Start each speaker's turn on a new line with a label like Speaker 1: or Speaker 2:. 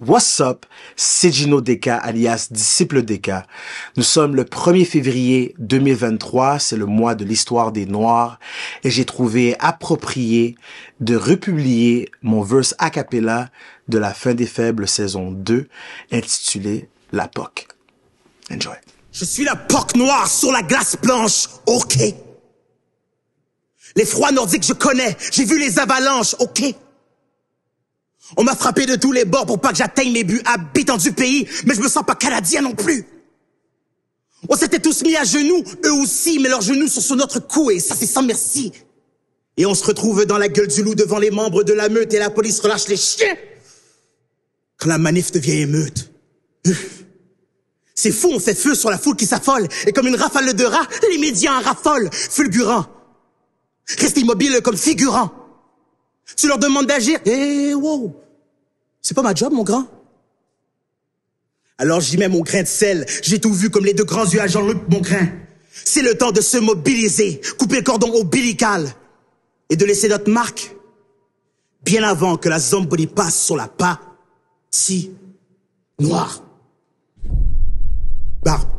Speaker 1: What's up? C'est Gino Deca, alias Disciple Deca. Nous sommes le 1er février 2023, c'est le mois de l'histoire des Noirs, et j'ai trouvé approprié de republier mon verse a cappella de la fin des faibles saison 2, intitulé La POC. Enjoy.
Speaker 2: Je suis la POC noire sur la glace blanche, ok? Les froids nordiques, je connais, j'ai vu les avalanches, ok? On m'a frappé de tous les bords pour pas que j'atteigne mes buts, habitants du pays, mais je me sens pas canadien non plus. On s'était tous mis à genoux, eux aussi, mais leurs genoux sont sur notre cou et ça c'est sans merci. Et on se retrouve dans la gueule du loup devant les membres de la meute et la police relâche les chiens. Quand la manif devient émeute. Euh, c'est fou, on fait feu sur la foule qui s'affole. Et comme une rafale de rats, les médias en raffolent, fulgurants. Reste immobile comme figurant. Tu leur demandes d'agir. Eh, wow! C'est pas ma job, mon grand. Alors j'y mets mon grain de sel. J'ai tout vu comme les deux grands yeux à Jean-Luc grain C'est le temps de se mobiliser, couper le cordon ombilical et de laisser notre marque bien avant que la zombie passe sur la si noire. Barbe.